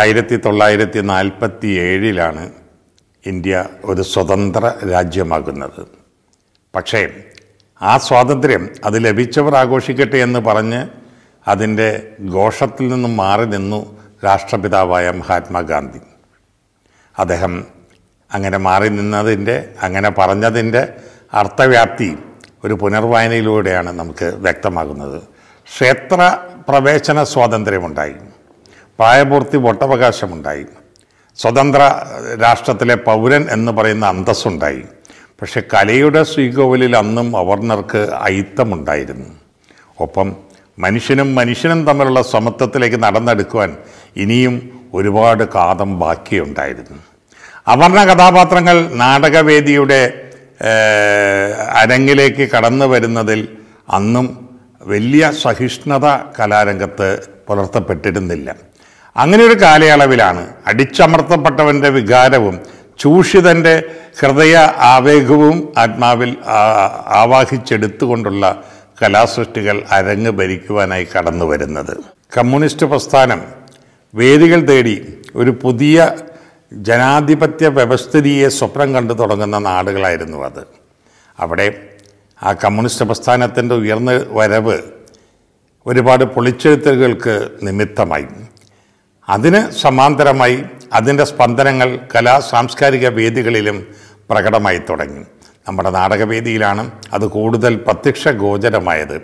ആയിരത്തി തൊള്ളായിരത്തി നാൽപ്പത്തി ഏഴിലാണ് ഇന്ത്യ ഒരു സ്വതന്ത്ര രാജ്യമാകുന്നത് പക്ഷേ ആ സ്വാതന്ത്ര്യം അത് ലഭിച്ചവർ ആഘോഷിക്കട്ടെ എന്ന് പറഞ്ഞ് അതിൻ്റെ ഘോഷത്തിൽ നിന്നും മാറി നിന്നു രാഷ്ട്രപിതാവായ മഹാത്മാഗാന്ധി അദ്ദേഹം അങ്ങനെ മാറി നിന്നതിൻ്റെ അങ്ങനെ പറഞ്ഞതിൻ്റെ അർത്ഥവ്യാപ്തി ഒരു പുനർവായനയിലൂടെയാണ് നമുക്ക് വ്യക്തമാകുന്നത് ക്ഷേത്ര പ്രവേശന സ്വാതന്ത്ര്യമുണ്ടായി പ്രായപൂർത്തി വോട്ടവകാശമുണ്ടായി സ്വതന്ത്ര രാഷ്ട്രത്തിലെ പൗരൻ എന്ന് പറയുന്ന അന്തസ്സുണ്ടായി പക്ഷെ കലയുടെ ശ്രീകോവിലിൽ അന്നും അവർണർക്ക് അയിത്തമുണ്ടായിരുന്നു ഒപ്പം മനുഷ്യനും മനുഷ്യനും തമ്മിലുള്ള സമത്വത്തിലേക്ക് നടന്നെടുക്കുവാൻ ഇനിയും ഒരുപാട് കാതം ബാക്കിയുണ്ടായിരുന്നു അവർണ കഥാപാത്രങ്ങൾ നാടകവേദിയുടെ അരങ്ങിലേക്ക് കടന്നു വരുന്നതിൽ അന്നും വലിയ സഹിഷ്ണുത കലാരംഗത്ത് പുലർത്തപ്പെട്ടിരുന്നില്ല അങ്ങനെ ഒരു കാലയളവിലാണ് അടിച്ചമർത്തപ്പെട്ടവൻ്റെ വികാരവും ചൂഷിതൻ്റെ ഹൃദയ ആവേഗവും ആത്മാവിൽ ആവാഹിച്ചെടുത്തുകൊണ്ടുള്ള കലാസൃഷ്ടികൾ അരങ്ങ് ഭരിക്കുവാനായി കടന്നു വരുന്നത് കമ്മ്യൂണിസ്റ്റ് പ്രസ്ഥാനം വേദികൾ തേടി ഒരു പുതിയ ജനാധിപത്യ വ്യവസ്ഥിതിയെ സ്വപ്നം കണ്ടു തുടങ്ങുന്ന നാടുകളായിരുന്നു അത് അവിടെ ആ കമ്മ്യൂണിസ്റ്റ് പ്രസ്ഥാനത്തിൻ്റെ ഉയർന്ന വരവ് ഒരുപാട് പൊളിച്ചെഴുത്തുകൾക്ക് നിമിത്തമായി അതിന് സമാന്തരമായി അതിൻ്റെ സ്പന്ദനങ്ങൾ കലാ സാംസ്കാരിക വേദികളിലും പ്രകടമായി തുടങ്ങി നമ്മുടെ നാടകവേദിയിലാണ് അത് കൂടുതൽ പ്രത്യക്ഷ ഗോചരമായത്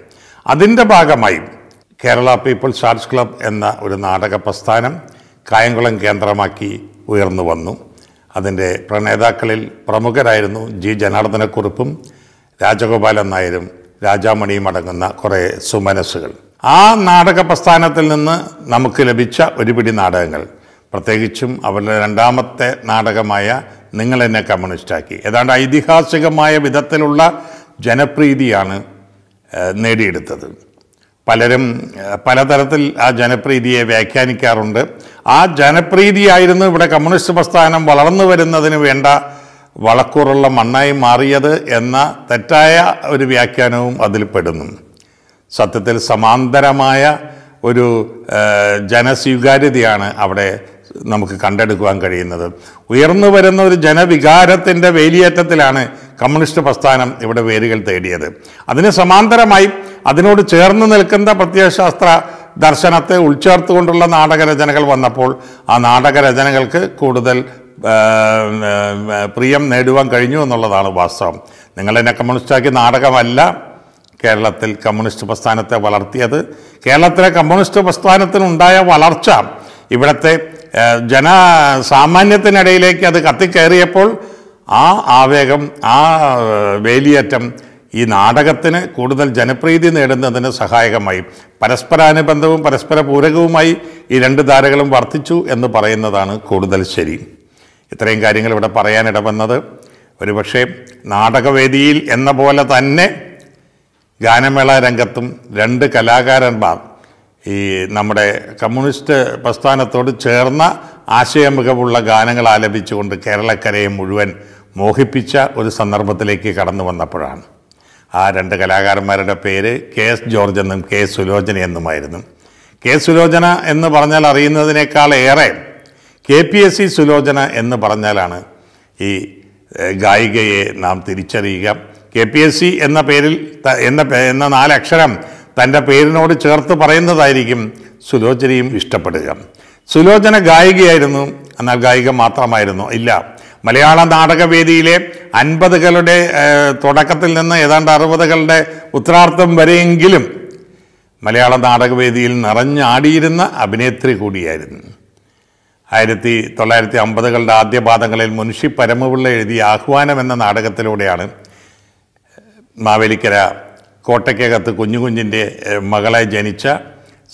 അതിൻ്റെ ഭാഗമായി കേരള പീപ്പിൾസ് ആർട്സ് ക്ലബ് എന്ന ഒരു നാടക പ്രസ്ഥാനം കായംകുളം കേന്ദ്രമാക്കി ഉയർന്നു വന്നു അതിൻ്റെ പ്രണേതാക്കളിൽ പ്രമുഖരായിരുന്നു ജി ജനാർദ്ദനക്കുറിപ്പും രാജഗോപാലൻ നായരും രാജാമണിയും അടങ്ങുന്ന കുറേ സുമനസ്സുകൾ ആ നാടക പ്രസ്ഥാനത്തിൽ നിന്ന് നമുക്ക് ലഭിച്ച ഒരു പിടി നാടകങ്ങൾ പ്രത്യേകിച്ചും അവരുടെ രണ്ടാമത്തെ നാടകമായ നിങ്ങൾ എന്നെ കമ്മ്യൂണിസ്റ്റാക്കി ഏതാണ്ട് ഐതിഹാസികമായ വിധത്തിലുള്ള ജനപ്രീതിയാണ് നേടിയെടുത്തത് പലരും പലതരത്തിൽ ആ ജനപ്രീതിയെ വ്യാഖ്യാനിക്കാറുണ്ട് ആ ജനപ്രീതിയായിരുന്നു ഇവിടെ കമ്മ്യൂണിസ്റ്റ് പ്രസ്ഥാനം വളർന്നു വരുന്നതിന് വേണ്ട വളക്കൂറുള്ള മണ്ണായി മാറിയത് എന്ന തെറ്റായ ഒരു വ്യാഖ്യാനവും അതിൽ പെടുന്നു സത്യത്തിൽ സമാന്തരമായ ഒരു ജനസ്വീകാര്യതയാണ് അവിടെ നമുക്ക് കണ്ടെടുക്കുവാൻ കഴിയുന്നത് ഉയർന്നു വരുന്ന ഒരു ജനവികാരത്തിൻ്റെ വേലിയേറ്റത്തിലാണ് കമ്മ്യൂണിസ്റ്റ് പ്രസ്ഥാനം ഇവിടെ വേരുകൾ തേടിയത് അതിന് സമാന്തരമായി അതിനോട് ചേർന്ന് നിൽക്കുന്ന പ്രത്യയശാസ്ത്ര ദർശനത്തെ ഉൾച്ചേർത്തുകൊണ്ടുള്ള നാടകരചനകൾ വന്നപ്പോൾ ആ നാടകരചനകൾക്ക് കൂടുതൽ പ്രിയം നേടുവാൻ കഴിഞ്ഞു എന്നുള്ളതാണ് വാസ്തവം നിങ്ങളെന്നെ കമ്മ്യൂണിസ്റ്റാക്കി നാടകമല്ല കേരളത്തിൽ കമ്മ്യൂണിസ്റ്റ് പ്രസ്ഥാനത്തെ വളർത്തിയത് കേരളത്തിലെ കമ്മ്യൂണിസ്റ്റ് പ്രസ്ഥാനത്തിനുണ്ടായ വളർച്ച ഇവിടുത്തെ ജന സാമാന്യത്തിനിടയിലേക്ക് അത് കത്തിക്കയറിയപ്പോൾ ആ ആവേഗം ആ വേലിയേറ്റം ഈ നാടകത്തിന് കൂടുതൽ ജനപ്രീതി നേടുന്നതിന് സഹായകമായി പരസ്പരാനുബന്ധവും പരസ്പര പൂരകവുമായി ഈ രണ്ട് ധാരകളും വർദ്ധിച്ചു എന്ന് പറയുന്നതാണ് കൂടുതൽ ശരി ഇത്രയും കാര്യങ്ങൾ ഇവിടെ പറയാനിടവന്നത് ഒരുപക്ഷെ നാടകവേദിയിൽ എന്ന പോലെ തന്നെ ഗാനമേള രംഗത്തും രണ്ട് കലാകാരന്മാർ ഈ നമ്മുടെ കമ്മ്യൂണിസ്റ്റ് പ്രസ്ഥാനത്തോട് ചേർന്ന ആശയമികവുള്ള ഗാനങ്ങൾ ആലപിച്ചുകൊണ്ട് കേരളക്കരയെ മുഴുവൻ മോഹിപ്പിച്ച ഒരു സന്ദർഭത്തിലേക്ക് കടന്നു വന്നപ്പോഴാണ് ആ രണ്ട് കലാകാരന്മാരുടെ പേര് കെ എസ് ജോർജ് എന്നും കെ സുലോചന എന്നുമായിരുന്നു കെ സുലോചന എന്ന് പറഞ്ഞാൽ അറിയുന്നതിനേക്കാൾ ഏറെ K P S C Sulochana എന്ന് പറഞ്ഞാലാണ് ഈ ഗായികയെ നാം തിരിച്ചറിയുക കെ പി എസ് സി എന്ന പേരിൽ എന്ന എന്ന നാലക്ഷരം തൻ്റെ പേരിനോട് ചേർത്ത് പറയുന്നതായിരിക്കും സുലോചനയും ഇഷ്ടപ്പെടുക സുലോചന ഗായികയായിരുന്നു എന്നാൽ ഗായിക മാത്രമായിരുന്നു ഇല്ല മലയാള നാടകവേദിയിലെ അൻപതുകളുടെ തുടക്കത്തിൽ നിന്ന് ഏതാണ്ട് അറുപതുകളുടെ ഉത്തരാർത്ഥം വരെയെങ്കിലും മലയാള നാടകവേദിയിൽ നിറഞ്ഞാടിയിരുന്ന അഭിനേത്രി കൂടിയായിരുന്നു ആയിരത്തി തൊള്ളായിരത്തി അമ്പതുകളുടെ ആദ്യപാദങ്ങളിൽ മുൻഷി പരമപിള്ള എഴുതിയ ആഹ്വാനം എന്ന നാടകത്തിലൂടെയാണ് മാവേലിക്കര കോട്ടയ്ക്കകത്ത് കുഞ്ഞിൻ്റെ മകളെ ജനിച്ച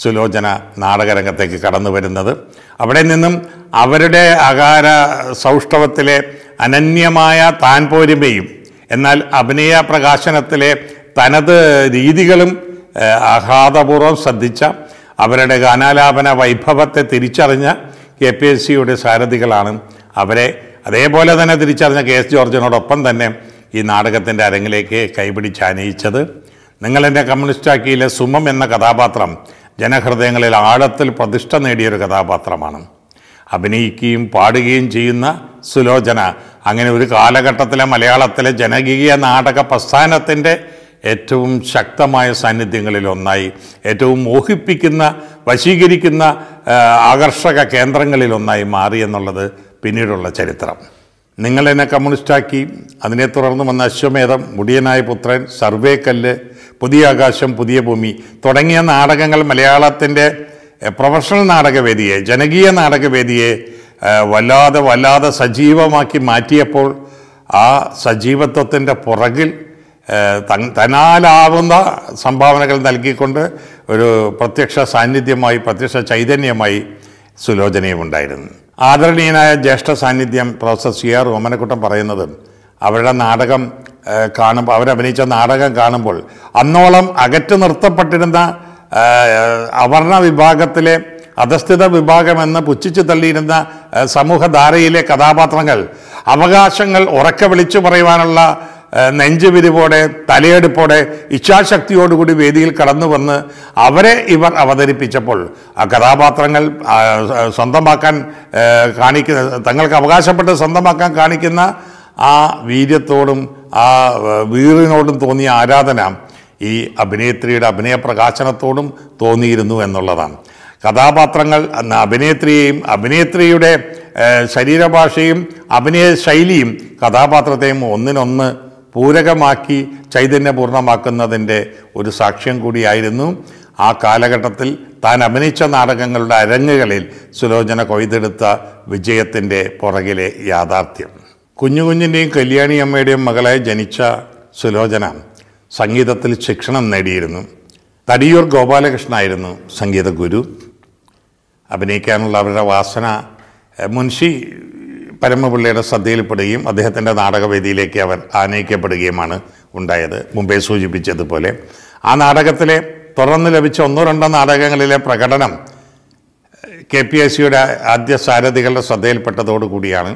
സുലോചന നാടകരംഗത്തേക്ക് കടന്നു വരുന്നത് അവിടെ നിന്നും അവരുടെ അകാര സൗഷ്ഠവത്തിലെ അനന്യമായ താൻ പോരുമയും എന്നാൽ അഭിനയ പ്രകാശനത്തിലെ തനത് രീതികളും ആഹ്ലാദപൂർവ്വം ശ്രദ്ധിച്ച അവരുടെ ഗാനാലാപന വൈഭവത്തെ തിരിച്ചറിഞ്ഞ കെ പി എസ് സിയുടെ സാരഥികളാണ് അവരെ അതേപോലെ തന്നെ തിരിച്ചറിഞ്ഞ കെ എസ് ജോർജിനോടൊപ്പം തന്നെ ഈ നാടകത്തിൻ്റെ അരങ്ങിലേക്ക് കൈപിടിച്ച് നിങ്ങളെൻ്റെ കമ്മ്യൂണിസ്റ്റ് ആക്കിയിലെ സുമം എന്ന കഥാപാത്രം ജനഹൃദയങ്ങളിൽ ആഴത്തിൽ പ്രതിഷ്ഠ നേടിയൊരു കഥാപാത്രമാണ് അഭിനയിക്കുകയും പാടുകയും ചെയ്യുന്ന സുലോചന അങ്ങനെ ഒരു കാലഘട്ടത്തിലെ മലയാളത്തിലെ ജനകീയ നാടക പ്രസ്ഥാനത്തിൻ്റെ ഏറ്റവും ശക്തമായ സാന്നിധ്യങ്ങളിൽ ഒന്നായി ഏറ്റവും മോഹിപ്പിക്കുന്ന വശീകരിക്കുന്ന ആകർഷക കേന്ദ്രങ്ങളിൽ ഒന്നായി മാറി എന്നുള്ളത് പിന്നീടുള്ള ചരിത്രം എന്നെ കമ്മ്യൂണിസ്റ്റാക്കി അതിനെ തുടർന്ന് വന്ന അശ്വമേധം മുടിയനായ പുത്രൻ സർവേക്കല്ല് പുതിയ ആകാശം പുതിയ ഭൂമി തുടങ്ങിയ നാടകങ്ങൾ മലയാളത്തിൻ്റെ പ്രൊഫഷണൽ നാടകവേദിയെ ജനകീയ നാടകവേദിയെ വല്ലാതെ വല്ലാതെ സജീവമാക്കി മാറ്റിയപ്പോൾ ആ സജീവത്വത്തിൻ്റെ പുറകിൽ തനാലാവുന്ന സംഭാവനകൾ നൽകിക്കൊണ്ട് ഒരു പ്രത്യക്ഷ സാന്നിധ്യമായി പ്രത്യക്ഷ ചൈതന്യമായി സുലോചനയുമുണ്ടായിരുന്നു ഉണ്ടായിരുന്നു ആദരണീയനായ ജ്യേഷ്ഠ സാന്നിധ്യം പ്രൊഫസർ സി ആർ ഓമനക്കുട്ടൻ പറയുന്നത് അവരുടെ നാടകം കാണുമ്പോൾ അവരഭിനയിച്ച നാടകം കാണുമ്പോൾ അന്നോളം അകറ്റു നിർത്തപ്പെട്ടിരുന്ന അവർണ വിഭാഗത്തിലെ അധസ്ഥിത വിഭാഗമെന്ന് പുച്ഛിച്ചു തള്ളിയിരുന്ന സമൂഹധാരയിലെ കഥാപാത്രങ്ങൾ അവകാശങ്ങൾ ഉറക്കെ വിളിച്ചു പറയുവാനുള്ള നെഞ്ചുവിരിവോടെ തലയെടുപ്പോടെ ഇച്ഛാശക്തിയോടുകൂടി വേദിയിൽ കടന്നു വന്ന് അവരെ ഇവർ അവതരിപ്പിച്ചപ്പോൾ ആ കഥാപാത്രങ്ങൾ സ്വന്തമാക്കാൻ കാണിക്കുന്ന തങ്ങൾക്ക് അവകാശപ്പെട്ട് സ്വന്തമാക്കാൻ കാണിക്കുന്ന ആ വീര്യത്തോടും ആ വീറിനോടും തോന്നിയ ആരാധന ഈ അഭിനേത്രിയുടെ അഭിനയ പ്രകാശനത്തോടും തോന്നിയിരുന്നു എന്നുള്ളതാണ് കഥാപാത്രങ്ങൾ അഭിനേത്രിയെയും അഭിനേത്രിയുടെ ശരീരഭാഷയും അഭിനയ ശൈലിയും കഥാപാത്രത്തെയും ഒന്നിനൊന്ന് പൂരകമാക്കി ചൈതന്യപൂർണ്ണമാക്കുന്നതിൻ്റെ ഒരു സാക്ഷ്യം കൂടിയായിരുന്നു ആ കാലഘട്ടത്തിൽ താൻ അഭിനയിച്ച നാടകങ്ങളുടെ അരങ്ങുകളിൽ സുലോചന കൊയ്തെടുത്ത വിജയത്തിൻ്റെ പുറകിലെ യാഥാർത്ഥ്യം കുഞ്ഞുകുഞ്ഞിൻ്റെയും കല്യാണിയമ്മയുടെയും മകളെ ജനിച്ച സുലോചന സംഗീതത്തിൽ ശിക്ഷണം നേടിയിരുന്നു തടിയൂർ ഗോപാലകൃഷ്ണനായിരുന്നു സംഗീത ഗുരു അഭിനയിക്കാനുള്ള അവരുടെ വാസന മുൻഷി പരമപിള്ളയുടെ ശ്രദ്ധയിൽപ്പെടുകയും അദ്ദേഹത്തിൻ്റെ നാടകവേദിയിലേക്ക് അവർ ആനയിക്കപ്പെടുകയുമാണ് ഉണ്ടായത് മുമ്പേ സൂചിപ്പിച്ചതുപോലെ ആ നാടകത്തിലെ തുടർന്ന് ലഭിച്ച ഒന്നോ രണ്ടോ നാടകങ്ങളിലെ പ്രകടനം കെ പി എസ് സിയുടെ ആദ്യ സാരഥികളുടെ ശ്രദ്ധയിൽപ്പെട്ടതോടുകൂടിയാണ്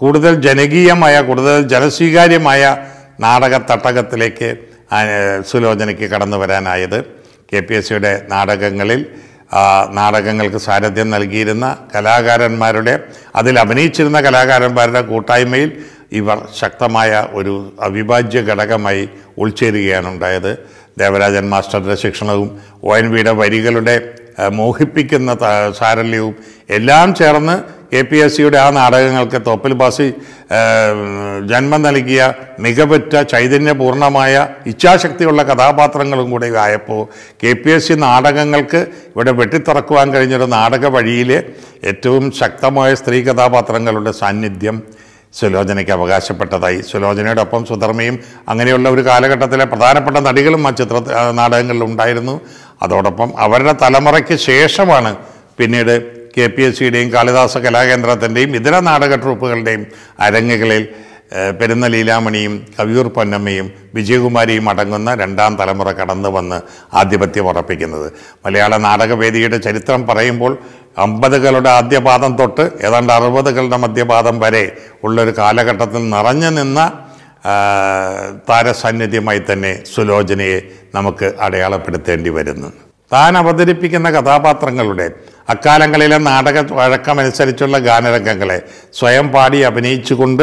കൂടുതൽ ജനകീയമായ കൂടുതൽ ജനസ്വീകാര്യമായ നാടക തട്ടകത്തിലേക്ക് സുലോചനയ്ക്ക് കടന്നു വരാനായത് കെ പി എസ് സിയുടെ നാടകങ്ങളിൽ നാടകങ്ങൾക്ക് സാരഥ്യം നൽകിയിരുന്ന കലാകാരന്മാരുടെ അതിൽ അഭിനയിച്ചിരുന്ന കലാകാരന്മാരുടെ കൂട്ടായ്മയിൽ ഇവർ ശക്തമായ ഒരു അവിഭാജ്യ ഘടകമായി ഉൾച്ചേരുകയാണ് ഉണ്ടായത് ദേവരാജൻ മാസ്റ്ററുടെ ശിക്ഷണവും ഒ എൻ വിയുടെ വരികളുടെ മോഹിപ്പിക്കുന്ന സാരല്യവും എല്ലാം ചേർന്ന് കെ പി എസ് സിയുടെ ആ നാടകങ്ങൾക്ക് തൊപ്പിൽ ബാസി ജന്മം നൽകിയ മികവുറ്റ ചൈതന്യപൂർണമായ ഇച്ഛാശക്തിയുള്ള കഥാപാത്രങ്ങളും കൂടെ ആയപ്പോൾ കെ പി എസ് സി നാടകങ്ങൾക്ക് ഇവിടെ വെട്ടിത്തുറക്കുവാൻ കഴിഞ്ഞൊരു നാടക വഴിയിലെ ഏറ്റവും ശക്തമായ സ്ത്രീ കഥാപാത്രങ്ങളുടെ സാന്നിധ്യം സുലോചനയ്ക്ക് അവകാശപ്പെട്ടതായി ഒപ്പം സുധർമ്മയും അങ്ങനെയുള്ള ഒരു കാലഘട്ടത്തിലെ പ്രധാനപ്പെട്ട നടികളും ആ ചിത്ര നാടകങ്ങളിൽ ഉണ്ടായിരുന്നു അതോടൊപ്പം അവരുടെ തലമുറയ്ക്ക് ശേഷമാണ് പിന്നീട് കെ പി എസ് സിയുടെയും കാളിദാസ കലാകേന്ദ്രത്തിൻ്റെയും ഇതര നാടക ട്രൂപ്പുകളുടെയും അരങ്ങുകളിൽ പെരുന്ന ലീലാമണിയും കവിയൂർ പൊന്നമ്മയും വിജയകുമാരിയും അടങ്ങുന്ന രണ്ടാം തലമുറ കടന്നു വന്ന് ആധിപത്യം ഉറപ്പിക്കുന്നത് മലയാള നാടകവേദിയുടെ ചരിത്രം പറയുമ്പോൾ അമ്പതുകളുടെ ആദ്യപാദം തൊട്ട് ഏതാണ്ട് അറുപതുകളുടെ മധ്യപാദം വരെ ഉള്ളൊരു കാലഘട്ടത്തിൽ നിറഞ്ഞു നിന്ന താരസാന്നിധ്യമായി തന്നെ സുലോചനയെ നമുക്ക് അടയാളപ്പെടുത്തേണ്ടി വരുന്നു താൻ അവതരിപ്പിക്കുന്ന കഥാപാത്രങ്ങളുടെ അക്കാലങ്ങളിലെ നാടക വഴക്കമനുസരിച്ചുള്ള ഗാനരംഗങ്ങളെ സ്വയം പാടി അഭിനയിച്ചുകൊണ്ട്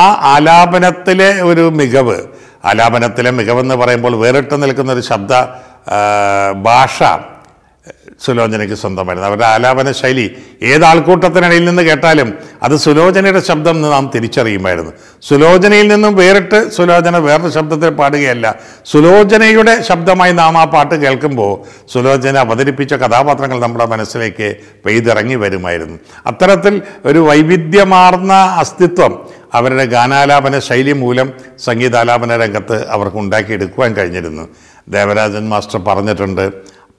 ആ ആലാപനത്തിലെ ഒരു മികവ് ആലാപനത്തിലെ മികവെന്ന് പറയുമ്പോൾ വേറിട്ട് നിൽക്കുന്ന ഒരു ശബ്ദ ഭാഷ സുലോചനയ്ക്ക് സ്വന്തമായിരുന്നു അവരുടെ ആലാപന ശൈലി ഏത് ആൾക്കൂട്ടത്തിനിടയിൽ നിന്ന് കേട്ടാലും അത് സുലോചനയുടെ ശബ്ദം എന്ന് നാം തിരിച്ചറിയുമായിരുന്നു സുലോചനയിൽ നിന്നും വേറിട്ട് സുലോചന വേറൊരു ശബ്ദത്തിൽ പാടുകയല്ല സുലോചനയുടെ ശബ്ദമായി നാം ആ പാട്ട് കേൾക്കുമ്പോൾ സുലോചന അവതരിപ്പിച്ച കഥാപാത്രങ്ങൾ നമ്മുടെ മനസ്സിലേക്ക് പെയ്തിറങ്ങി വരുമായിരുന്നു അത്തരത്തിൽ ഒരു വൈവിധ്യമാർന്ന അസ്തിത്വം അവരുടെ ഗാനാലാപന ശൈലി മൂലം സംഗീതാലാപന രംഗത്ത് അവർക്ക് ഉണ്ടാക്കിയെടുക്കുവാൻ കഴിഞ്ഞിരുന്നു ദേവരാജൻ മാസ്റ്റർ പറഞ്ഞിട്ടുണ്ട്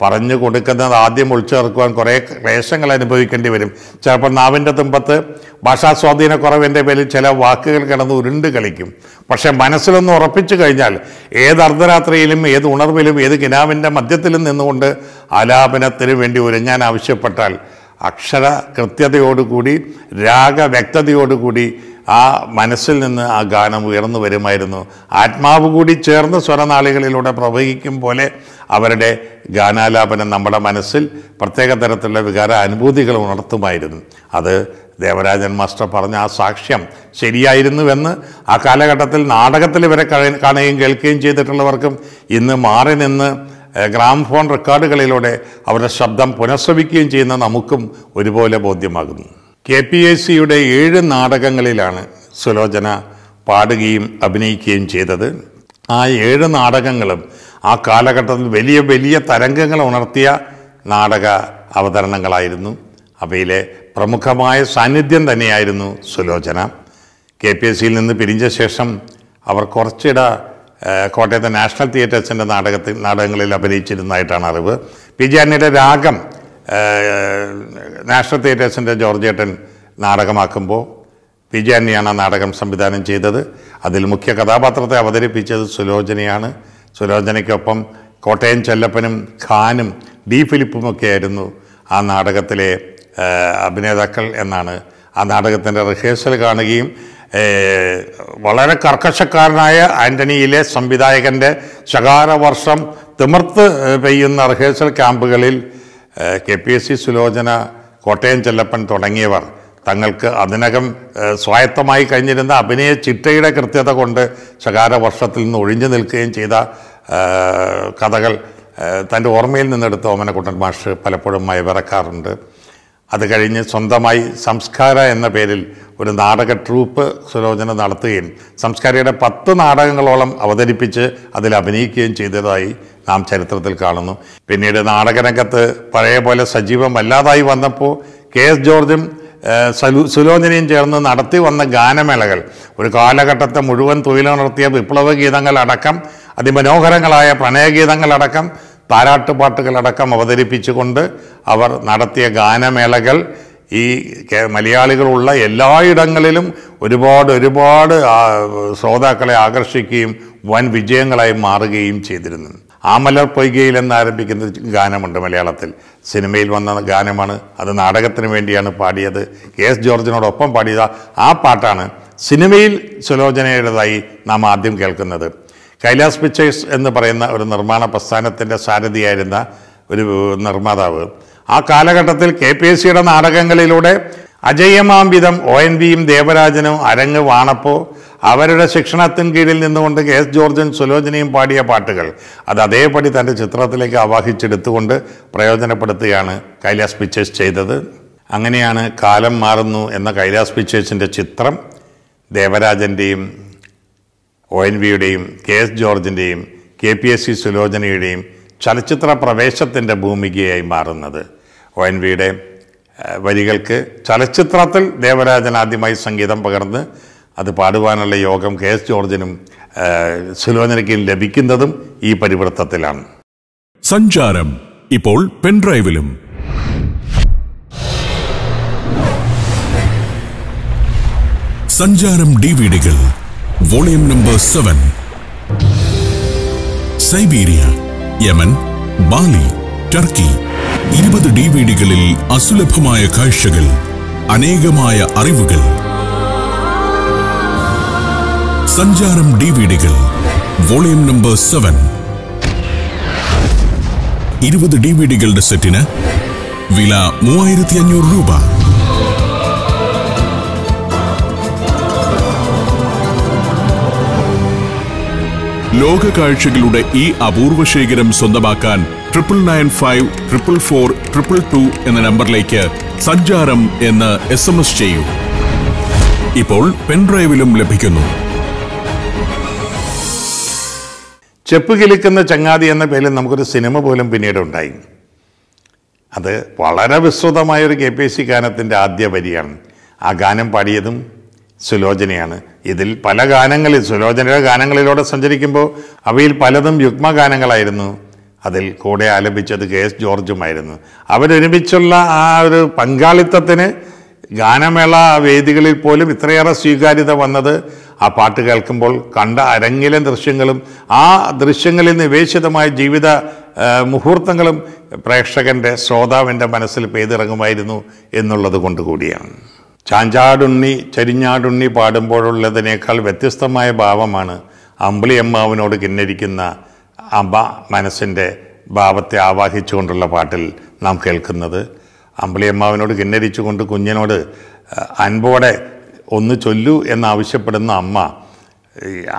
പറഞ്ഞു കൊടുക്കുന്നത് ആദ്യം ചേർക്കുവാൻ കുറേ ക്ലേശങ്ങൾ അനുഭവിക്കേണ്ടി വരും ചിലപ്പോൾ നാവിൻ്റെ തുമ്പത്ത് ഭാഷാ പേരിൽ ചില വാക്കുകൾ കിടന്ന് ഉരുണ്ട് കളിക്കും പക്ഷേ മനസ്സിലൊന്ന് ഉറപ്പിച്ചു കഴിഞ്ഞാൽ ഏത് അർദ്ധരാത്രിയിലും ഏത് ഉണർവിലും ഏത് കിനാവിൻ്റെ മധ്യത്തിലും നിന്നുകൊണ്ട് ആലാപനത്തിന് വേണ്ടി ഒരുങ്ങാൻ ആവശ്യപ്പെട്ടാൽ അക്ഷര കൃത്യതയോടുകൂടി രാഗ വ്യക്തതയോടുകൂടി ആ മനസ്സിൽ നിന്ന് ആ ഗാനം ഉയർന്നു വരുമായിരുന്നു ആത്മാവ് കൂടി ചേർന്ന് സ്വരനാളികളിലൂടെ പ്രവഹിക്കും പോലെ അവരുടെ ഗാനാലാപനം നമ്മുടെ മനസ്സിൽ പ്രത്യേക തരത്തിലുള്ള വികാര അനുഭൂതികൾ ഉണർത്തുമായിരുന്നു അത് ദേവരാജൻ മാസ്റ്റർ പറഞ്ഞ ആ സാക്ഷ്യം ശരിയായിരുന്നുവെന്ന് ആ കാലഘട്ടത്തിൽ നാടകത്തിൽ ഇവരെ കാണുകയും കേൾക്കുകയും ചെയ്തിട്ടുള്ളവർക്കും ഇന്ന് മാറി നിന്ന് ഫോൺ റെക്കോർഡുകളിലൂടെ അവരുടെ ശബ്ദം പുനഃശ്രമിക്കുകയും ചെയ്യുന്ന നമുക്കും ഒരുപോലെ ബോധ്യമാകുന്നു കെ പി എസ് സിയുടെ ഏഴ് നാടകങ്ങളിലാണ് സുലോചന പാടുകയും അഭിനയിക്കുകയും ചെയ്തത് ആ ഏഴ് നാടകങ്ങളും ആ കാലഘട്ടത്തിൽ വലിയ വലിയ തരംഗങ്ങൾ ഉണർത്തിയ നാടക അവതരണങ്ങളായിരുന്നു അവയിലെ പ്രമുഖമായ സാന്നിധ്യം തന്നെയായിരുന്നു സുലോചന കെ പി എസ് സിയിൽ നിന്ന് പിരിഞ്ഞ ശേഷം അവർ കുറച്ചിട കോട്ടയത്തെ നാഷണൽ തിയേറ്റേഴ്സിൻ്റെ നാടകത്തിൽ നാടകങ്ങളിൽ അഭിനയിച്ചിരുന്നതായിട്ടാണ് അറിവ് പി ജി അന്നയുടെ രാഗം നാഷണൽ തിയേറ്റേഴ്സിൻ്റെ ജോർജേട്ടൻ നാടകമാക്കുമ്പോൾ വിജയാനിയാണ് ആ നാടകം സംവിധാനം ചെയ്തത് അതിൽ മുഖ്യ കഥാപാത്രത്തെ അവതരിപ്പിച്ചത് സുലോചനയാണ് സുലോചനയ്ക്കൊപ്പം കോട്ടയം ചെല്ലപ്പനും ഖാനും ഡി ഫിലിപ്പുമൊക്കെ ആയിരുന്നു ആ നാടകത്തിലെ അഭിനേതാക്കൾ എന്നാണ് ആ നാടകത്തിൻ്റെ റിഹേഴ്സൽ കാണുകയും വളരെ കർക്കശക്കാരനായ ആൻ്റണിയിലെ സംവിധായകൻ്റെ ശകാരവർഷം തിമിർത്ത് പെയ്യുന്ന റിഹേഴ്സൽ ക്യാമ്പുകളിൽ K P S C Sulochana Kottayam Chellappan തുടങ്ങിയവർ തങ്ങൾക്ക് അതിനകം സ്വായത്തമായി കഴിഞ്ഞിരുന്ന അഭിനയ ചിട്ടയുടെ കൃത്യത കൊണ്ട് വർഷത്തിൽ നിന്ന് ഒഴിഞ്ഞു നിൽക്കുകയും ചെയ്ത കഥകൾ തൻ്റെ ഓർമ്മയിൽ നിന്നെടുത്ത് ഓമനക്കുട്ടൻ മാഷ് പലപ്പോഴും മയവിറക്കാറുണ്ട് അത് കഴിഞ്ഞ് സ്വന്തമായി സംസ്കാര എന്ന പേരിൽ ഒരു നാടക ട്രൂപ്പ് സുലോചന നടത്തുകയും സംസ്കാരിയുടെ പത്ത് നാടകങ്ങളോളം അവതരിപ്പിച്ച് അതിൽ അഭിനയിക്കുകയും ചെയ്തതായി നാം ചരിത്രത്തിൽ കാണുന്നു പിന്നീട് നാടകരംഗത്ത് പഴയ പോലെ സജീവമല്ലാതായി വന്നപ്പോൾ കെ എസ് ജോർജും സുലോചനയും ചേർന്ന് നടത്തി വന്ന ഗാനമേളകൾ ഒരു കാലഘട്ടത്തെ മുഴുവൻ തൊഴിലുണർത്തിയ വിപ്ലവ ഗീതങ്ങളടക്കം അതിമനോഹരങ്ങളായ പ്രണയഗീതങ്ങളടക്കം താരാട്ടുപാട്ടുകളടക്കം അവതരിപ്പിച്ചുകൊണ്ട് അവർ നടത്തിയ ഗാനമേളകൾ ഈ മലയാളികളുള്ള എല്ലായിടങ്ങളിലും ഒരുപാട് ഒരുപാട് ശ്രോതാക്കളെ ആകർഷിക്കുകയും വൻ വിജയങ്ങളായി മാറുകയും ചെയ്തിരുന്നു ആമലർ പൊയ്കയിൽ എന്നാരംഭിക്കുന്ന ഗാനമുണ്ട് മലയാളത്തിൽ സിനിമയിൽ വന്ന ഗാനമാണ് അത് നാടകത്തിന് വേണ്ടിയാണ് പാടിയത് കെ എസ് ജോർജിനോടൊപ്പം പാടിയത് ആ പാട്ടാണ് സിനിമയിൽ സുലോചനയുടേതായി നാം ആദ്യം കേൾക്കുന്നത് കൈലാസ് പിക്ചേഴ്സ് എന്ന് പറയുന്ന ഒരു നിർമ്മാണ പ്രസ്ഥാനത്തിൻ്റെ സാരഥിയായിരുന്ന ഒരു നിർമ്മാതാവ് ആ കാലഘട്ടത്തിൽ കെ പി എസ് സിയുടെ നാടകങ്ങളിലൂടെ അജയ്യമാംവിധം ഒ എൻ വിയും ദേവരാജനും അരങ്ങ് വാണപ്പോൾ അവരുടെ ശിക്ഷണത്തിൻ കീഴിൽ നിന്നുകൊണ്ട് കെ എസ് ജോർജും സുലോചനയും പാടിയ പാട്ടുകൾ അത് അതേപടി തൻ്റെ ചിത്രത്തിലേക്ക് ആവാഹിച്ചെടുത്തുകൊണ്ട് പ്രയോജനപ്പെടുത്തുകയാണ് കൈലാസ് പിക്ചേഴ്സ് ചെയ്തത് അങ്ങനെയാണ് കാലം മാറുന്നു എന്ന കൈലാസ് പിക്ചേഴ്സിൻ്റെ ചിത്രം ദേവരാജൻ്റെയും ഒ എൻ വിയുടെയും കെ എസ് ജോർജിൻ്റെയും കെ പി എസ് സി സുലോചനയുടെയും ചലച്ചിത്ര പ്രവേശത്തിൻ്റെ ഭൂമികയായി മാറുന്നത് ഒ എൻ വിയുടെ വരികൾക്ക് ചലച്ചിത്രത്തിൽ ദേവരാജൻ ആദ്യമായി സംഗീതം പകർന്ന് അത് പാടുവാനുള്ള യോഗം കെ എസ് ജോർജിനും സുലോചനയ്ക്കും ലഭിക്കുന്നതും ഈ പരിവൃത്തത്തിലാണ് സഞ്ചാരം ഇപ്പോൾ പെൻഡ്രൈവിലും സഞ്ചാരം ഡിവിഡികൾ volume number seven Siberia Yemen Bali Turkey ഇരുപത് ഡിവിഡികളിൽ അസുലഭമായ കാഴ്ചകൾ അനേകമായ അറിവുകൾ സഞ്ചാരം ഡിവിഡികൾ വോളിയം നമ്പർ സെവൻ ഇരുപത് ഡിവിഡികളുടെ സെറ്റിന് വില മൂവായിരത്തി അഞ്ഞൂറ് രൂപ ലോക കാഴ്ചകളുടെ ഈ അപൂർവ ശേഖരം സ്വന്തമാക്കാൻ triple nine five triple four triple two എന്ന നമ്പറിലേക്ക് സഞ്ചാരം എന്ന് എസ് എം എസ് ചെയ്യൂ ഇപ്പോൾ പെൻഡ്രൈവിലും ലഭിക്കുന്നു ചെപ്പ് കിലുക്കുന്ന ചങ്ങാതി എന്ന പേരിൽ നമുക്കൊരു സിനിമ പോലും പിന്നീട് ഉണ്ടായി അത് വളരെ വിസ്തൃതമായ ഒരു കെ പി എസ് സി ഗാനത്തിൻ്റെ ആദ്യ വരിയാണ് ആ ഗാനം പാടിയതും സുലോചനയാണ് ഇതിൽ പല ഗാനങ്ങളിൽ സുലോചനയുടെ ഗാനങ്ങളിലൂടെ സഞ്ചരിക്കുമ്പോൾ അവയിൽ പലതും യുഗ്മഗാനങ്ങളായിരുന്നു അതിൽ കൂടെ ആലപിച്ചത് കെ എസ് ജോർജുമായിരുന്നു അവരൊരുമിച്ചുള്ള ആ ഒരു പങ്കാളിത്തത്തിന് ഗാനമേള വേദികളിൽ പോലും ഇത്രയേറെ സ്വീകാര്യത വന്നത് ആ പാട്ട് കേൾക്കുമ്പോൾ കണ്ട അരങ്ങിലെ ദൃശ്യങ്ങളും ആ ദൃശ്യങ്ങളിൽ നിവേശിതമായ ജീവിത മുഹൂർത്തങ്ങളും പ്രേക്ഷകൻ്റെ ശ്രോതാവിൻ്റെ മനസ്സിൽ പെയ്തിറങ്ങുമായിരുന്നു എന്നുള്ളത് കൊണ്ട് കൂടിയാണ് ചാഞ്ചാടുണ്ണി ചരിഞ്ഞാടുണ്ണി പാടുമ്പോഴുള്ളതിനേക്കാൾ വ്യത്യസ്തമായ ഭാവമാണ് അമ്പിളി അമ്മാവിനോട് കിന്നരിക്കുന്ന അമ്മ മനസ്സിൻ്റെ ഭാവത്തെ ആവാഹിച്ചുകൊണ്ടുള്ള പാട്ടിൽ നാം കേൾക്കുന്നത് അമ്പിളി കിന്നരിച്ചുകൊണ്ട് കുഞ്ഞിനോട് അൻപോടെ ഒന്ന് ചൊല്ലു എന്നാവശ്യപ്പെടുന്ന അമ്മ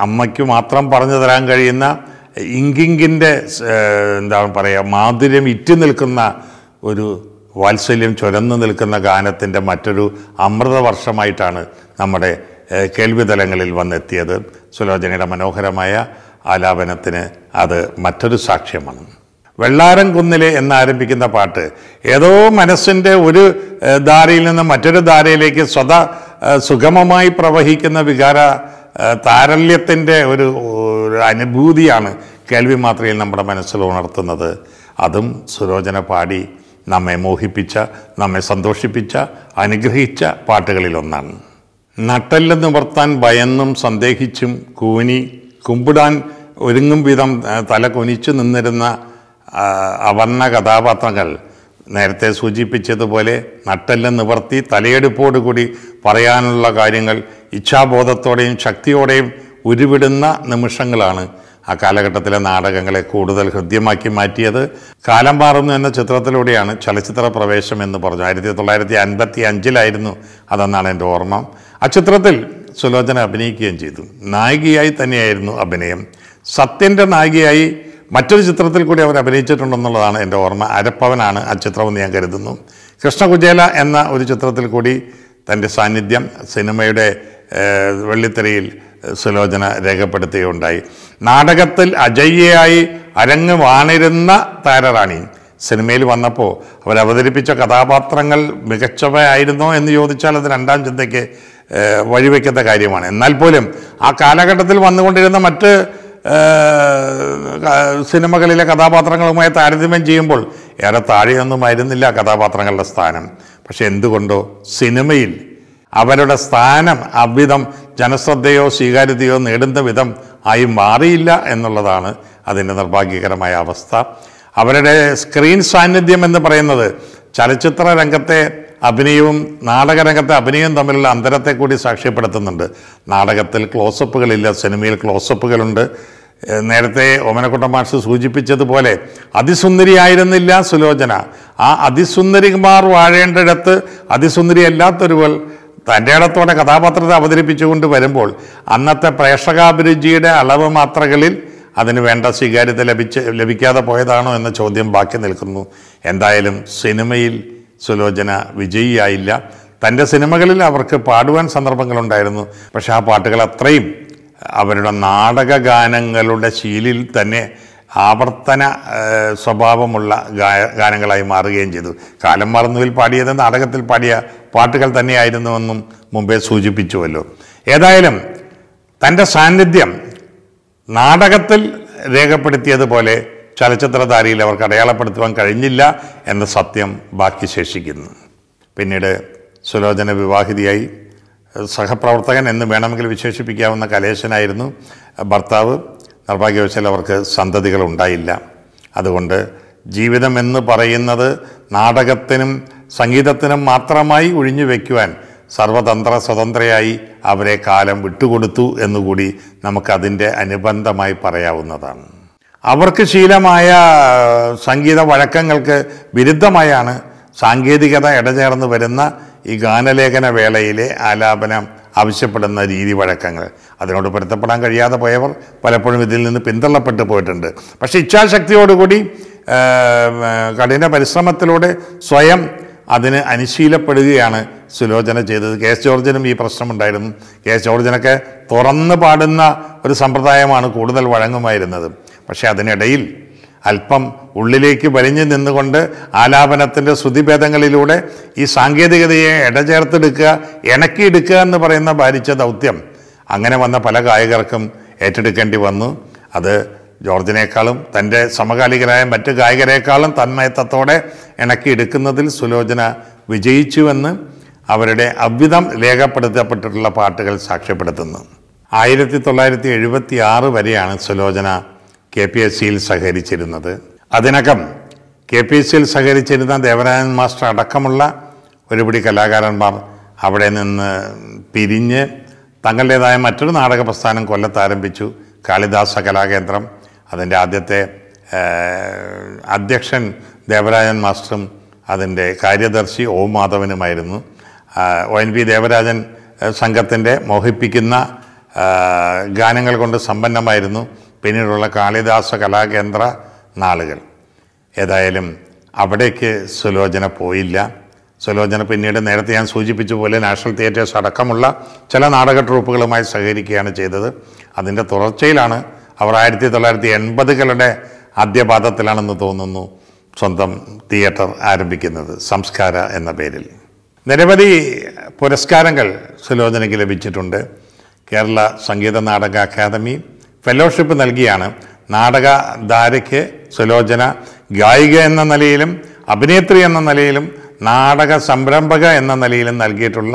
അമ്മയ്ക്ക് മാത്രം പറഞ്ഞു തരാൻ കഴിയുന്ന ഇങ്കിങ്കിൻ്റെ എന്താണ് പറയുക മാധുര്യം ഇറ്റു നിൽക്കുന്ന ഒരു വാത്സല്യം ചുരന്നു നിൽക്കുന്ന ഗാനത്തിൻ്റെ മറ്റൊരു അമൃതവർഷമായിട്ടാണ് നമ്മുടെ കേൾവിതലങ്ങളിൽ വന്നെത്തിയത് സുലോചനയുടെ മനോഹരമായ ആലാപനത്തിന് അത് മറ്റൊരു സാക്ഷ്യമാണ് വെള്ളാരം കുന്നിലെ എന്നാരംഭിക്കുന്ന പാട്ട് ഏതോ മനസ്സിൻ്റെ ഒരു ധാരയിൽ നിന്ന് മറ്റൊരു ധാരയിലേക്ക് സ്വത സുഗമമായി പ്രവഹിക്കുന്ന വികാര താരല്യത്തിൻ്റെ ഒരു അനുഭൂതിയാണ് കേൾവി മാത്രയിൽ നമ്മുടെ മനസ്സിൽ ഉണർത്തുന്നത് അതും സുലോചന പാടി നമ്മെ മോഹിപ്പിച്ച നമ്മെ സന്തോഷിപ്പിച്ച അനുഗ്രഹിച്ച പാട്ടുകളിലൊന്നാണ് നട്ടല്ല് നിവർത്താൻ ഭയന്നും സന്ദേഹിച്ചും കൂനി കുമ്പിടാൻ ഒരുങ്ങും വിധം തല കുനിച്ചു നിന്നിരുന്ന അവർണ കഥാപാത്രങ്ങൾ നേരത്തെ സൂചിപ്പിച്ചതുപോലെ നട്ടെല്ലാം നിവർത്തി തലയെടുപ്പോടുകൂടി പറയാനുള്ള കാര്യങ്ങൾ ഇച്ഛാബോധത്തോടെയും ശക്തിയോടെയും ഉരുവിടുന്ന നിമിഷങ്ങളാണ് ആ കാലഘട്ടത്തിലെ നാടകങ്ങളെ കൂടുതൽ ഹൃദ്യമാക്കി മാറ്റിയത് കാലം പാറുന്നു എന്ന ചിത്രത്തിലൂടെയാണ് ചലച്ചിത്ര പ്രവേശം എന്ന് പറഞ്ഞു ആയിരത്തി തൊള്ളായിരത്തി അൻപത്തി അഞ്ചിലായിരുന്നു അതെന്നാണ് എൻ്റെ ഓർമ്മ ആ ചിത്രത്തിൽ സുലോചന അഭിനയിക്കുകയും ചെയ്തു നായികയായി തന്നെയായിരുന്നു അഭിനയം സത്യൻ്റെ നായികയായി മറ്റൊരു ചിത്രത്തിൽ കൂടി അവർ അഭിനയിച്ചിട്ടുണ്ടെന്നുള്ളതാണ് എൻ്റെ ഓർമ്മ അരപ്പവനാണ് ആ ചിത്രമെന്ന് ഞാൻ കരുതുന്നു കൃഷ്ണകുചേല എന്ന ഒരു ചിത്രത്തിൽ കൂടി തൻ്റെ സാന്നിധ്യം സിനിമയുടെ വെള്ളിത്തിരയിൽ സുലോചന രേഖപ്പെടുത്തുകയുണ്ടായി നാടകത്തിൽ അജയ്യയായി അരങ്ങ് വാണിരുന്ന താരറാണി സിനിമയിൽ വന്നപ്പോൾ അവരവതരിപ്പിച്ച കഥാപാത്രങ്ങൾ മികച്ചവയായിരുന്നോ എന്ന് ചോദിച്ചാൽ അത് രണ്ടാം ചിന്തയ്ക്ക് വഴിവെക്കുന്ന കാര്യമാണ് എന്നാൽ പോലും ആ കാലഘട്ടത്തിൽ വന്നുകൊണ്ടിരുന്ന മറ്റ് സിനിമകളിലെ കഥാപാത്രങ്ങളുമായി താരതമ്യം ചെയ്യുമ്പോൾ ഏറെ ആയിരുന്നില്ല കഥാപാത്രങ്ങളുടെ സ്ഥാനം പക്ഷെ എന്തുകൊണ്ടോ സിനിമയിൽ അവരുടെ സ്ഥാനം അവിധം ജനശ്രദ്ധയോ സ്വീകാര്യതയോ നേടുന്ന വിധം ആയി മാറിയില്ല എന്നുള്ളതാണ് അതിൻ്റെ നിർഭാഗ്യകരമായ അവസ്ഥ അവരുടെ സ്ക്രീൻ സാന്നിധ്യം എന്ന് പറയുന്നത് ചലച്ചിത്ര രംഗത്തെ അഭിനയവും നാടകരംഗത്തെ അഭിനയവും തമ്മിലുള്ള അന്തരത്തെ കൂടി സാക്ഷ്യപ്പെടുത്തുന്നുണ്ട് നാടകത്തിൽ ക്ലോസപ്പുകളില്ല സിനിമയിൽ ക്ലോസപ്പുകളുണ്ട് നേരത്തെ ഓമനക്കുട്ട മാഷ് സൂചിപ്പിച്ചതുപോലെ അതിസുന്ദരിയായിരുന്നില്ല സുലോചന ആ അതിസുന്ദരിമാർ വാഴേണ്ടിടത്ത് അതിസുന്ദരി അല്ലാത്തൊരുവൾ തൻ്റെ ഇടത്തോടെ കഥാപാത്രത്തെ അവതരിപ്പിച്ചുകൊണ്ട് വരുമ്പോൾ അന്നത്തെ പ്രേക്ഷകാഭിരുചിയുടെ അളവ് മാത്രകളിൽ അതിന് വേണ്ട സ്വീകാര്യത ലഭിച്ച് ലഭിക്കാതെ പോയതാണോ എന്ന ചോദ്യം ബാക്കി നിൽക്കുന്നു എന്തായാലും സിനിമയിൽ സുലോചന വിജയിയായില്ല തൻ്റെ സിനിമകളിൽ അവർക്ക് പാടുവാൻ സന്ദർഭങ്ങളുണ്ടായിരുന്നു പക്ഷേ ആ പാട്ടുകൾ അത്രയും അവരുടെ നാടക ഗാനങ്ങളുടെ ശീലിൽ തന്നെ ആവർത്തന സ്വഭാവമുള്ള ഗാനങ്ങളായി മാറുകയും ചെയ്തു കാലം മറന്നുവിൽ പാടിയത് നാടകത്തിൽ പാടിയ പാട്ടുകൾ തന്നെയായിരുന്നുവെന്നും മുമ്പേ സൂചിപ്പിച്ചുവല്ലോ ഏതായാലും തൻ്റെ സാന്നിധ്യം നാടകത്തിൽ രേഖപ്പെടുത്തിയതുപോലെ ചലച്ചിത്ര താരിയിൽ അവർക്ക് അടയാളപ്പെടുത്തുവാൻ കഴിഞ്ഞില്ല എന്ന സത്യം ബാക്കി ശേഷിക്കുന്നു പിന്നീട് സുലോചന വിവാഹിതയായി സഹപ്രവർത്തകൻ എന്ന് വേണമെങ്കിൽ വിശേഷിപ്പിക്കാവുന്ന കലേശനായിരുന്നു ഭർത്താവ് നിർഭാഗ്യവശാൽ അവർക്ക് സന്തതികൾ ഉണ്ടായില്ല അതുകൊണ്ട് ജീവിതം എന്ന് പറയുന്നത് നാടകത്തിനും സംഗീതത്തിനും മാത്രമായി ഒഴിഞ്ഞു വയ്ക്കുവാൻ സർവതന്ത്ര സ്വതന്ത്രയായി അവരെ കാലം വിട്ടുകൊടുത്തു എന്നുകൂടി നമുക്കതിൻ്റെ അനുബന്ധമായി പറയാവുന്നതാണ് അവർക്ക് ശീലമായ സംഗീത വഴക്കങ്ങൾക്ക് വിരുദ്ധമായാണ് സാങ്കേതികത ഇടചേർന്ന് വരുന്ന ഈ ഗാനലേഖന വേളയിലെ ആലാപനം ആവശ്യപ്പെടുന്ന രീതി വഴക്കങ്ങൾ അതിനോട് പൊരുത്തപ്പെടാൻ കഴിയാതെ പോയവർ പലപ്പോഴും ഇതിൽ നിന്ന് പിന്തള്ളപ്പെട്ടു പോയിട്ടുണ്ട് പക്ഷേ ഇച്ഛാശക്തിയോടുകൂടി കഠിന പരിശ്രമത്തിലൂടെ സ്വയം അതിന് അനുശീലപ്പെടുകയാണ് സുലോചന ചെയ്തത് കെ എസ് ജോർജിനും ഈ പ്രശ്നമുണ്ടായിരുന്നു കെ എസ് ജോർജിനൊക്കെ തുറന്ന് പാടുന്ന ഒരു സമ്പ്രദായമാണ് കൂടുതൽ വഴങ്ങുമായിരുന്നത് പക്ഷേ അതിനിടയിൽ അല്പം ഉള്ളിലേക്ക് വലിഞ്ഞു നിന്നുകൊണ്ട് ആലാപനത്തിൻ്റെ ശ്രുതിഭേദങ്ങളിലൂടെ ഈ സാങ്കേതികതയെ ഇടചേർത്തെടുക്കുക ഇണക്കിയെടുക്കുക എന്ന് പറയുന്ന ഭാരിച്ച ദൗത്യം അങ്ങനെ വന്ന പല ഗായകർക്കും ഏറ്റെടുക്കേണ്ടി വന്നു അത് ജോർജിനേക്കാളും തൻ്റെ സമകാലികരായ മറ്റ് ഗായകരെക്കാളും തന്മയത്തത്തോടെ ഇണക്കിയെടുക്കുന്നതിൽ സുലോചന വിജയിച്ചുവെന്ന് അവരുടെ അவ்விதം രേഖപ്പെടുത്തപ്പെട്ടിട്ടുള്ള പാട്ടുകൾ സാക്ഷ്യപ്പെടുത്തുന്നു ആയിരത്തി തൊള്ളായിരത്തി എഴുപത്തി ആറ് വരെയാണ് സുലോചന കെ പി എസ് സിയിൽ സഹകരിച്ചിരുന്നത് അതിനകം കെ പി എസ് സിയിൽ സഹകരിച്ചിരുന്ന ദേവരാജൻ മാസ്റ്റർ അടക്കമുള്ള ഒരുപിടി കലാകാരന്മാർ അവിടെ നിന്ന് പിരിഞ്ഞ് തങ്ങളുടേതായ മറ്റൊരു നാടക പ്രസ്ഥാനം കൊല്ലത്ത് ആരംഭിച്ചു കാളിദാസ കലാകേന്ദ്രം അതിൻ്റെ ആദ്യത്തെ അധ്യക്ഷൻ ദേവരാജൻ മാസ്റ്ററും അതിൻ്റെ കാര്യദർശി ഓ മാധവനുമായിരുന്നു ഒ എൻ പി ദേവരാജൻ സംഘത്തിൻ്റെ മോഹിപ്പിക്കുന്ന ഗാനങ്ങൾ കൊണ്ട് സമ്പന്നമായിരുന്നു പിന്നീടുള്ള കാളിദാസ കലാകേന്ദ്ര നാളുകൾ ഏതായാലും അവിടേക്ക് സുലോചന പോയില്ല സുലോചന പിന്നീട് നേരത്തെ ഞാൻ സൂചിപ്പിച്ച പോലെ നാഷണൽ തിയേറ്റേഴ്സ് അടക്കമുള്ള ചില നാടക ട്രൂപ്പുകളുമായി സഹകരിക്കുകയാണ് ചെയ്തത് അതിൻ്റെ തുടർച്ചയിലാണ് അവർ ആയിരത്തി തൊള്ളായിരത്തി എൺപതുകളുടെ ആദ്യപാദത്തിലാണെന്ന് തോന്നുന്നു സ്വന്തം തിയേറ്റർ ആരംഭിക്കുന്നത് സംസ്കാര എന്ന പേരിൽ നിരവധി പുരസ്കാരങ്ങൾ സുലോചനയ്ക്ക് ലഭിച്ചിട്ടുണ്ട് കേരള സംഗീത നാടക അക്കാദമി ഫെലോഷിപ്പ് നൽകിയാണ് നാടക ധാരയ്ക്ക് സുലോചന ഗായിക എന്ന നിലയിലും അഭിനേത്രി എന്ന നിലയിലും നാടക സംരംഭക എന്ന നിലയിലും നൽകിയിട്ടുള്ള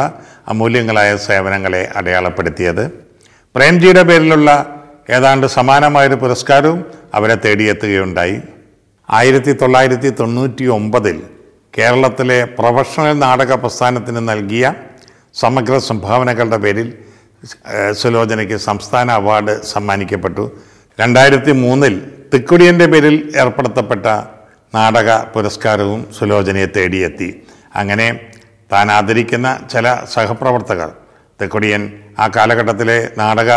അമൂല്യങ്ങളായ സേവനങ്ങളെ അടയാളപ്പെടുത്തിയത് പ്രേംജിയുടെ പേരിലുള്ള ഏതാണ്ട് സമാനമായൊരു പുരസ്കാരവും അവരെ തേടിയെത്തുകയുണ്ടായി ആയിരത്തി തൊള്ളായിരത്തി തൊണ്ണൂറ്റി ഒമ്പതിൽ കേരളത്തിലെ പ്രൊഫഷണൽ നാടക പ്രസ്ഥാനത്തിന് നൽകിയ സമഗ്ര സംഭാവനകളുടെ പേരിൽ സുലോചനയ്ക്ക് സംസ്ഥാന അവാർഡ് സമ്മാനിക്കപ്പെട്ടു രണ്ടായിരത്തി മൂന്നിൽ തിക്കുടിയൻ്റെ പേരിൽ ഏർപ്പെടുത്തപ്പെട്ട നാടക പുരസ്കാരവും സുലോചനയെ തേടിയെത്തി അങ്ങനെ താൻ ആദരിക്കുന്ന ചില സഹപ്രവർത്തകർ തെക്കൊടിയൻ ആ കാലഘട്ടത്തിലെ നാടക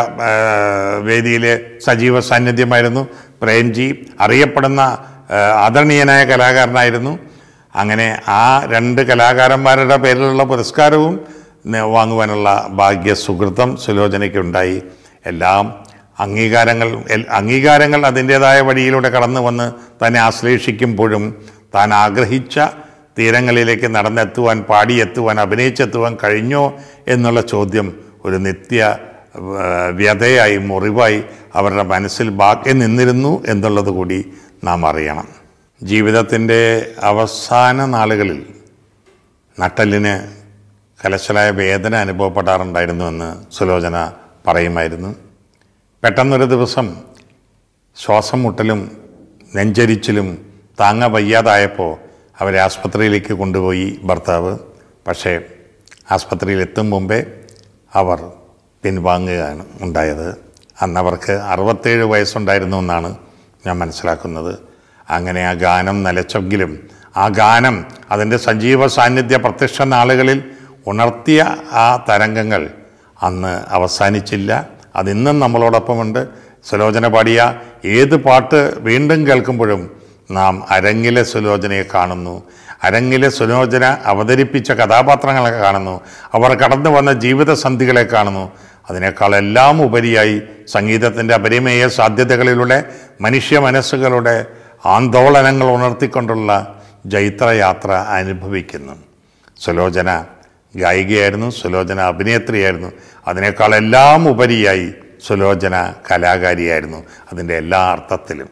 വേദിയിലെ സജീവ സാന്നിധ്യമായിരുന്നു പ്രേംജി അറിയപ്പെടുന്ന ആദരണീയനായ കലാകാരനായിരുന്നു അങ്ങനെ ആ രണ്ട് കലാകാരന്മാരുടെ പേരിലുള്ള പുരസ്കാരവും വാങ്ങുവാനുള്ള ഭാഗ്യ സുഹൃത്തം സുലോചനയ്ക്കുണ്ടായി എല്ലാം അംഗീകാരങ്ങൾ അംഗീകാരങ്ങൾ അതിൻ്റേതായ വഴിയിലൂടെ കടന്നു വന്ന് തന്നെ ആശ്ലേഷിക്കുമ്പോഴും താൻ ആഗ്രഹിച്ച തീരങ്ങളിലേക്ക് നടന്നെത്തുവാൻ പാടിയെത്തുവാൻ അഭിനയിച്ചെത്തുവാൻ കഴിഞ്ഞോ എന്നുള്ള ചോദ്യം ഒരു നിത്യ വ്യതയായി മുറിവായി അവരുടെ മനസ്സിൽ ബാക്കി നിന്നിരുന്നു എന്നുള്ളത് കൂടി നാം അറിയണം ജീവിതത്തിൻ്റെ അവസാന നാളുകളിൽ നട്ടലിന് കലശലായ വേദന അനുഭവപ്പെടാറുണ്ടായിരുന്നുവെന്ന് സുലോചന പറയുമായിരുന്നു പെട്ടെന്നൊരു ദിവസം ശ്വാസം മുട്ടലും നെഞ്ചരിച്ചിലും താങ്ങാ വയ്യാതായപ്പോൾ അവരെ ആസ്പത്രിയിലേക്ക് കൊണ്ടുപോയി ഭർത്താവ് പക്ഷേ ആസ്പത്രിയിൽ എത്തും മുമ്പേ അവർ പിൻവാങ്ങുകയാണ് ഉണ്ടായത് അന്നവർക്ക് അറുപത്തേഴ് വയസ്സുണ്ടായിരുന്നു എന്നാണ് ഞാൻ മനസ്സിലാക്കുന്നത് അങ്ങനെ ആ ഗാനം നിലച്ചെങ്കിലും ആ ഗാനം അതിൻ്റെ സജീവ സാന്നിധ്യ പ്രത്യക്ഷ നാളുകളിൽ ഉണർത്തിയ ആ തരംഗങ്ങൾ അന്ന് അവസാനിച്ചില്ല അതിന്നും നമ്മളോടൊപ്പമുണ്ട് സുലോചന പാടിയ ഏത് പാട്ട് വീണ്ടും കേൾക്കുമ്പോഴും നാം അരങ്ങിലെ സുലോചനയെ കാണുന്നു അരങ്ങിലെ സുലോചന അവതരിപ്പിച്ച കഥാപാത്രങ്ങളെ കാണുന്നു അവർ കടന്നു വന്ന ജീവിതസന്ധികളെ കാണുന്നു അതിനേക്കാളെല്ലാം ഉപരിയായി സംഗീതത്തിൻ്റെ അപരിമേയ സാധ്യതകളിലൂടെ മനുഷ്യ മനസ്സുകളുടെ ആന്തോളനങ്ങൾ ഉണർത്തിക്കൊണ്ടുള്ള ജൈത്രയാത്ര അനുഭവിക്കുന്നു സുലോചന ഗായികയായിരുന്നു സുലോചന അഭിനേത്രിയായിരുന്നു അതിനേക്കാൾ എല്ലാം ഉപരിയായി സുലോചന കലാകാരിയായിരുന്നു അതിൻ്റെ എല്ലാ അർത്ഥത്തിലും